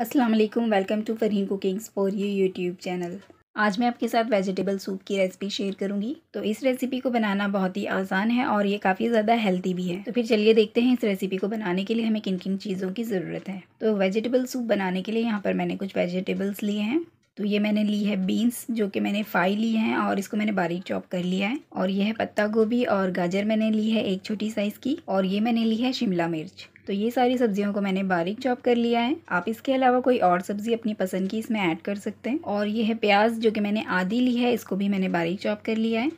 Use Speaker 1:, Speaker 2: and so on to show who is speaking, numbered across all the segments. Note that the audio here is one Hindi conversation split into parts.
Speaker 1: अस्सलाम वालेकुम welcome to Fareen cookings for you YouTube channel आज मैं आपके साथ वेजिटेबल सूप की रेसिपी शेयर करूंगी तो इस रेसिपी को बनाना बहुत ही आसान है और ये काफ़ी ज़्यादा हेल्दी भी है तो फिर चलिए देखते हैं इस रेसिपी को बनाने के लिए हमें किन किन चीज़ों की ज़रूरत है तो वेजिटेबल सूप बनाने के लिए यहाँ पर मैंने कुछ वेजिटेबल्स लिए हैं तो ये मैंने ली है बीन्स जो कि मैंने फाई ली है और इसको मैंने बारीक चॉप कर लिया है और ये है पत्ता गोभी और गाजर मैंने ली है एक छोटी साइज़ की और ये मैंने ली है शिमला मिर्च तो ये सारी सब्जियों को मैंने बारीक चॉप कर लिया है आप इसके अलावा कोई और सब्ज़ी अपनी पसंद की इसमें ऐड कर सकते हैं और ये है प्याज जो कि मैंने आधी ली है इसको भी मैंने बारीक चॉप कर लिया है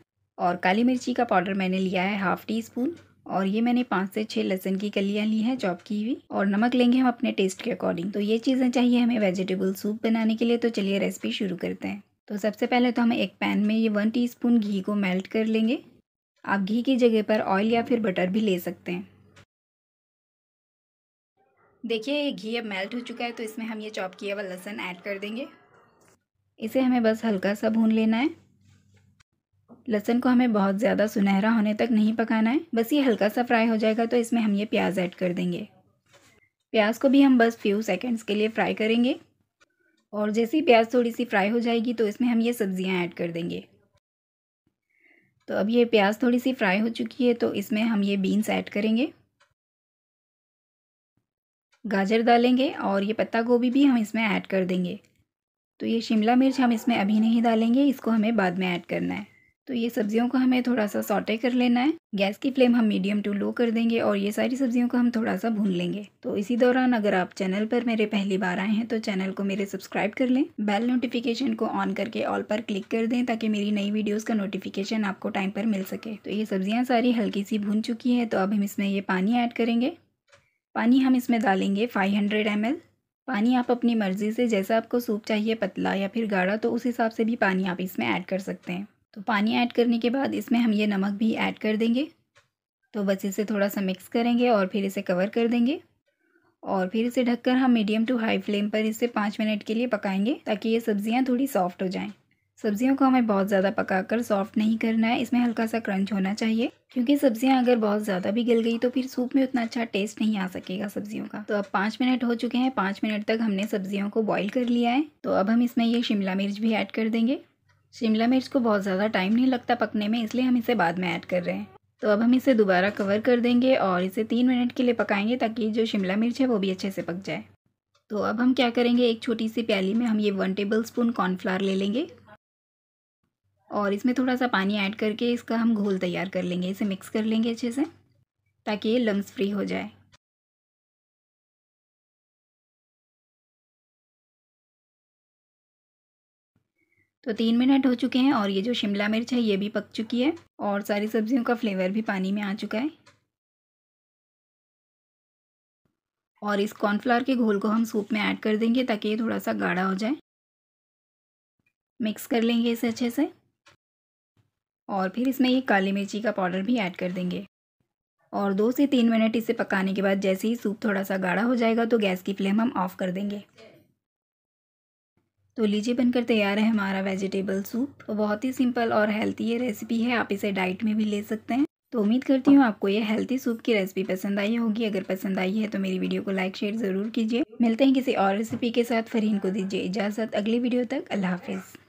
Speaker 1: और काली मिर्ची का पाउडर मैंने लिया है हाफ़ टी स्पून और ये मैंने पाँच से छः लहसन की कलियाँ ली हैं चॉप की हुई और नमक लेंगे हम अपने टेस्ट के अकॉर्डिंग तो ये चीज़ें चाहिए हमें वेजिटेबल सूप बनाने के लिए तो चलिए रेसिपी शुरू करते हैं तो सबसे पहले तो हम एक पैन में ये वन टीस्पून घी को मेल्ट कर लेंगे आप घी की जगह पर ऑयल या फिर बटर भी ले सकते हैं देखिए ये घी अब मेल्ट हो चुका है तो इसमें हम ये चॉप किया हुआ लहसन ऐड कर देंगे इसे हमें बस हल्का सा भून लेना है लहसन को हमें बहुत ज़्यादा सुनहरा होने तक नहीं पकाना है बस ये हल्का सा फ्राई हो जाएगा तो इसमें हम ये प्याज ऐड कर देंगे प्याज को भी हम बस फ्यू सेकेंड्स के लिए फ्राई करेंगे और जैसे ही प्याज थोड़ी सी फ्राई हो जाएगी तो इसमें हम ये सब्ज़ियाँ ऐड कर देंगे तो अब ये प्याज थोड़ी सी फ्राई हो चुकी है तो इसमें हम ये बीन्स ऐड करेंगे गाजर डालेंगे और ये पत्ता गोभी भी हम इसमें ऐड कर देंगे तो ये शिमला मिर्च हम इसमें अभी नहीं डालेंगे इसको हमें बाद में ऐड करना है तो ये सब्जियों को हमें थोड़ा सा सॉटे कर लेना है गैस की फ्लेम हम मीडियम टू लो कर देंगे और ये सारी सब्जियों को हम थोड़ा सा भून लेंगे तो इसी दौरान अगर आप चैनल पर मेरे पहली बार आए हैं तो चैनल को मेरे सब्सक्राइब कर लें बेल नोटिफिकेशन को ऑन करके ऑल पर क्लिक कर दें ताकि मेरी नई वीडियोज़ का नोटिफिकेशन आपको टाइम पर मिल सके तो ये सब्जियाँ सारी हल्की सी भून चुकी है तो अब हम इसमें ये पानी ऐड करेंगे पानी हम इसमें डालेंगे 500 हंड्रेड पानी आप अपनी मर्ज़ी से जैसा आपको सूप चाहिए पतला या फिर गाढ़ा तो उस हिसाब से भी पानी आप इसमें ऐड कर सकते हैं तो पानी ऐड करने के बाद इसमें हम ये नमक भी ऐड कर देंगे तो बस इसे थोड़ा सा मिक्स करेंगे और फिर इसे कवर कर देंगे और फिर इसे ढककर हम मीडियम टू हाई फ्लेम पर इसे पाँच मिनट के लिए पकाएंगे ताकि ये सब्ज़ियाँ थोड़ी सॉफ्ट हो जाएँ सब्जियों को हमें बहुत ज़्यादा पकाकर सॉफ्ट नहीं करना है इसमें हल्का सा क्रंच होना चाहिए क्योंकि सब्जियां अगर बहुत ज़्यादा भी गल गई तो फिर सूप में उतना अच्छा टेस्ट नहीं आ सकेगा सब्जियों का तो अब पाँच मिनट हो चुके हैं पाँच मिनट तक हमने सब्जियों को बॉईल कर लिया है तो अब हम इसमें ये शिमला मिर्च भी ऐड कर देंगे शिमला मिर्च को बहुत ज़्यादा टाइम नहीं लगता पकने में इसलिए हम इसे बाद में ऐड कर रहे हैं तो अब हम इसे दोबारा कवर कर देंगे और इसे तीन मिनट के लिए पकाएँगे ताकि जो शिमला मिर्च है वो भी अच्छे से पक जाए तो अब हम क्या करेंगे एक छोटी सी प्याली में हम ये वन टेबल स्पून कॉर्नफ्लावर ले लेंगे और इसमें थोड़ा सा पानी ऐड करके इसका हम घोल तैयार कर लेंगे इसे मिक्स कर लेंगे अच्छे से ताकि ये लम्स फ्री हो जाए तो तीन मिनट हो चुके हैं और ये जो शिमला मिर्च है ये भी पक चुकी है और सारी सब्जियों का फ्लेवर भी पानी में आ चुका है और इस कॉर्नफ्लावर के घोल को हम सूप में ऐड कर देंगे ताकि ये थोड़ा सा गाढ़ा हो जाए मिक्स कर लेंगे इसे अच्छे से और फिर इसमें ये काली मिर्ची का पाउडर भी ऐड कर देंगे और दो से तीन मिनट इसे पकाने के बाद जैसे ही सूप थोड़ा सा गाढ़ा हो जाएगा तो गैस की फ्लेम हम ऑफ़ कर देंगे तो लीजिए बनकर तैयार है हमारा वेजिटेबल सूप बहुत ही सिंपल और हेल्थी ये रेसिपी है आप इसे डाइट में भी ले सकते हैं तो उम्मीद करती हूँ आपको ये हेल्थी सूप की रेसिपी पसंद आई होगी अगर पसंद आई है तो मेरी वीडियो को लाइक शेयर ज़रूर कीजिए मिलते हैं किसी और रेसिपी के साथ फरीन को दीजिए इजाज़त अगली वीडियो तक अल्लाह हाफिज़